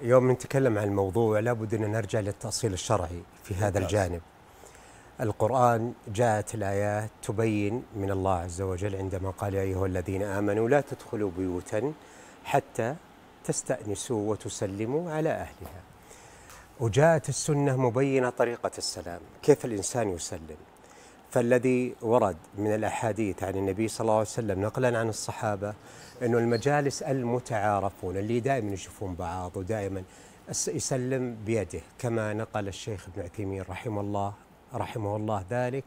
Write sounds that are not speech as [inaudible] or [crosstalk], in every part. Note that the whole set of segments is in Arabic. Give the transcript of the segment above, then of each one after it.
يوم نتكلم عن الموضوع لابد أن نرجع للتأصيل الشرعي في هذا الجانب القرآن جاءت الآيات تبين من الله عز وجل عندما قال يا أيها الذين آمنوا لا تدخلوا بيوتا حتى تستأنسوا وتسلموا على أهلها وجاءت السنة مبينة طريقة السلام كيف الإنسان يسلم فالذي ورد من الأحاديث عن النبي صلى الله عليه وسلم نقلا عن الصحابة أنه المجالس المتعارفون اللي دائما يشوفون بعض ودائما يسلم بيده كما نقل الشيخ ابن عثيمين رحمه الله رحمه الله ذلك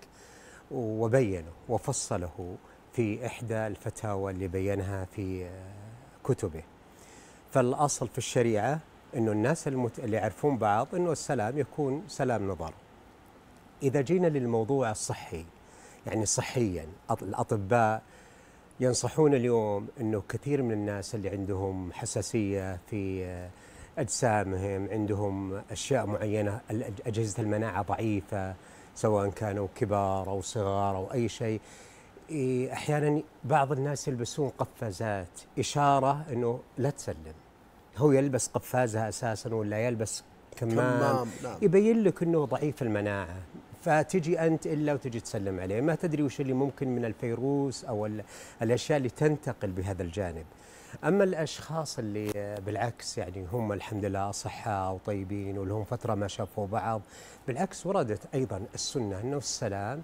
وبينه وفصله في إحدى الفتاوى اللي بينها في كتبه فالأصل في الشريعة أنه الناس اللي يعرفون بعض أنه السلام يكون سلام نظر إذا جينا للموضوع الصحي يعني صحيا الأطباء ينصحون اليوم أنه كثير من الناس اللي عندهم حساسية في أجسامهم عندهم أشياء معينة أجهزة المناعة ضعيفة سواء كانوا كبار أو صغار أو أي شيء أحيانا بعض الناس يلبسون قفازات إشارة أنه لا تسلم هو يلبس قفازة أساسا ولا يلبس كمام, كمام نعم. يبين لك أنه ضعيف المناعة فتجي أنت إلا وتجي تسلم عليه ما تدري وش اللي ممكن من الفيروس أو الأشياء اللي تنتقل بهذا الجانب أما الأشخاص اللي بالعكس يعني هم الحمد لله أصحاء وطيبين ولهم فترة ما شافوا بعض بالعكس وردت أيضا السنة أنه السلام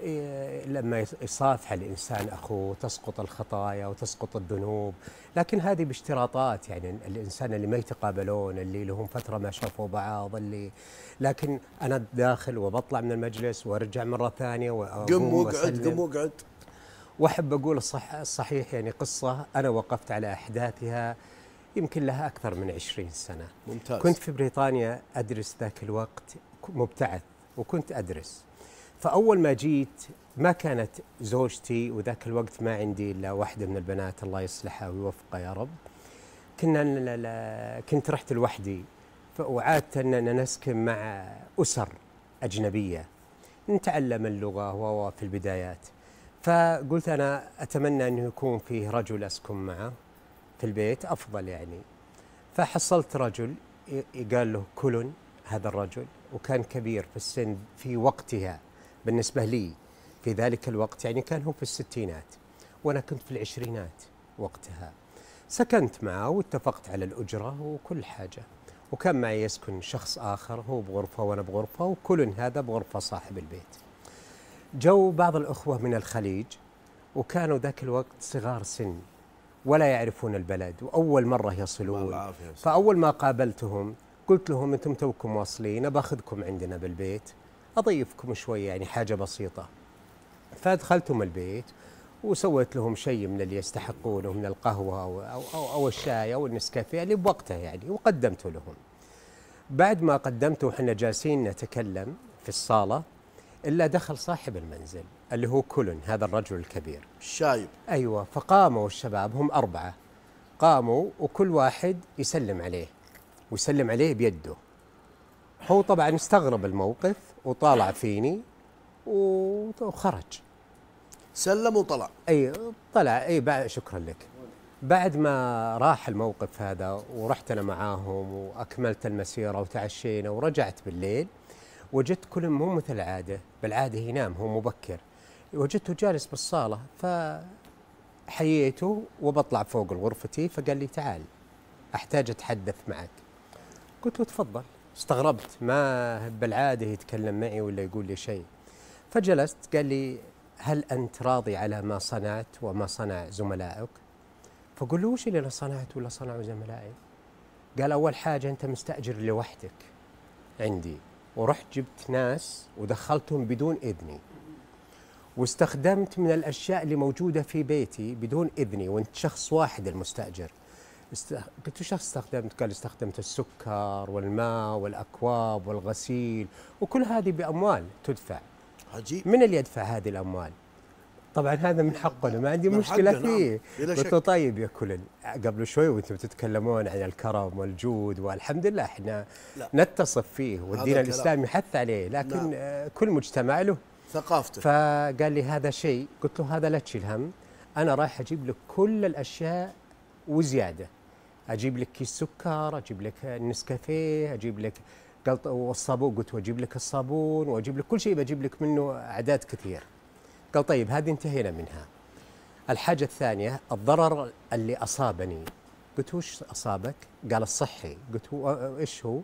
إيه، لما يصافح الانسان اخوه تسقط الخطايا وتسقط الذنوب، لكن هذه باشتراطات يعني الانسان اللي ما يتقابلون، اللي لهم فتره ما شافوا بعض، اللي لكن انا داخل وبطلع من المجلس وارجع مره ثانيه قم واقعد قم واقعد واحب اقول الصح الصحيح يعني قصه انا وقفت على احداثها يمكن لها اكثر من 20 سنه ممتاز كنت في بريطانيا ادرس ذاك الوقت مبتعث وكنت ادرس فأول ما جيت ما كانت زوجتي وذاك الوقت ما عندي إلا واحدة من البنات الله يصلحها ويوفقها يا رب كنا كنت رحت لوحدي وعادة أننا نسكن مع أسر أجنبية نتعلم اللغة وهو في البدايات فقلت أنا أتمنى أنه يكون فيه رجل أسكن معه في البيت أفضل يعني فحصلت رجل قال له كلن هذا الرجل وكان كبير في السن في وقتها بالنسبة لي في ذلك الوقت يعني كان هو في الستينات وأنا كنت في العشرينات وقتها سكنت معه واتفقت على الأجرة وكل حاجة وكان معي يسكن شخص آخر هو بغرفة وأنا بغرفة وكل هذا بغرفة صاحب البيت جو بعض الأخوة من الخليج وكانوا ذاك الوقت صغار سن ولا يعرفون البلد وأول مرة يصلون فأول ما قابلتهم قلت لهم أنتم توكم واصلين باخذكم عندنا بالبيت اضيفكم شويه يعني حاجه بسيطه فادخلتهم البيت وسويت لهم شيء من اللي يستحقونه من القهوه او او, أو, أو الشاي او النسكافيه اللي بوقتها يعني وقدمته لهم. بعد ما قدمته وحنا جالسين نتكلم في الصاله الا دخل صاحب المنزل اللي هو كولن هذا الرجل الكبير. الشايب. ايوه فقاموا الشباب هم اربعه قاموا وكل واحد يسلم عليه ويسلم عليه بيده. هو طبعا استغرب الموقف وطالع فيني وخرج سلم وطلع اي طلع اي بعد شكرا لك بعد ما راح الموقف هذا ورحت انا معاهم واكملت المسيره وتعشينا ورجعت بالليل وجدت كل مو مثل العاده بالعاده ينام هو مبكر وجدته جالس بالصاله فحييته وبطلع فوق غرفتي فقال لي تعال احتاج اتحدث معك قلت له تفضل استغربت ما بالعاده يتكلم معي ولا يقول لي شيء فجلست قال لي هل انت راضي على ما صنعت وما صنع زملائك فقل له وش اللي انا صنعت ولا صنعوا زملائي قال اول حاجه انت مستاجر لوحدك عندي ورحت جبت ناس ودخلتهم بدون اذني واستخدمت من الاشياء اللي موجوده في بيتي بدون اذني وانت شخص واحد المستاجر است... قلت له شو استخدمت؟ قال استخدمت السكر والماء والاكواب والغسيل وكل هذه باموال تدفع. عجيب من اللي يدفع هذه الاموال؟ طبعا هذا من حقنا ما عندي مشكله نعم، فيه قلت طيب يا كلن قبل شوي وانتم تتكلمون عن الكرم والجود والحمد لله احنا لا. نتصف فيه والدين الاسلامي حث عليه لكن نعم. كل مجتمع له ثقافته فقال لي هذا شيء قلت له هذا لا تشيل هم انا رايح اجيب لك كل الاشياء وزياده اجيب لك كيس سكر اجيب لك النسكافيه اجيب لك قلط والصابون قلت واجيب لك الصابون واجيب لك كل شيء بجيب لك منه اعداد كثير قال طيب هذه انتهينا منها الحاجه الثانيه الضرر اللي اصابني قلت وش اصابك قال الصحي قلت هو ايش هو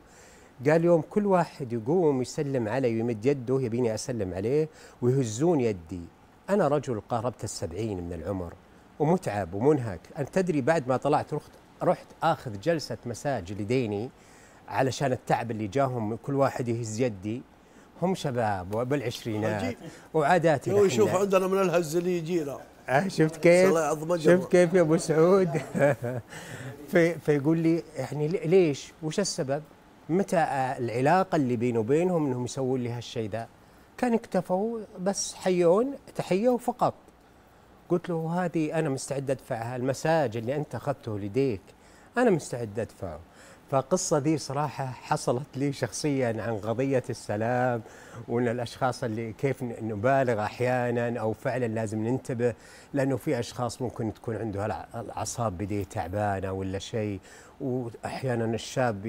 قال يوم كل واحد يقوم يسلم علي ويمد يده يبيني اسلم عليه ويهزون يدي انا رجل قاربت السبعين من العمر ومتعب ومنهك أنت تدري بعد ما طلعت رحت رحت اخذ جلسه مساج لديني علشان التعب اللي جاهم كل واحد يهز يدي هم شباب وبالعشرينات وعاداتي هو يشوف عندنا من الهز اللي يجينا آه، شفت كيف شفت كيف يا ابو سعود [laughs] في فيقول لي يعني ليش وش السبب متى العلاقه اللي بيني وبينهم انهم يسوون لي هالشيء ذا كان اكتفوا بس حيون تحيه وفقط قلت له هذه انا مستعد ادفعها المساج اللي انت اخذته لديك انا مستعد ادفعه فالقصة ذي صراحة حصلت لي شخصيا عن قضية السلام وان الاشخاص اللي كيف نبالغ احيانا او فعلا لازم ننتبه لانه في اشخاص ممكن تكون عندها الاعصاب بديه تعبانة ولا شيء واحيانا الشاب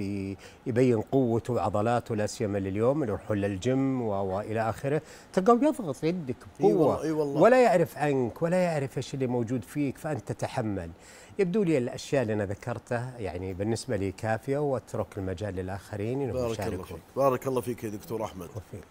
يبين قوته وعضلاته لا سيما لليوم يروحون للجيم والى اخره تلقاه يضغط يدك بقوه أي والله. ولا يعرف عنك ولا يعرف ايش اللي موجود فيك فانت تتحمل يبدو لي الاشياء اللي انا ذكرتها يعني بالنسبه لي كافيه واترك المجال للاخرين انهم يشاركون بارك الله فيك بارك الله فيك يا دكتور احمد وفيك.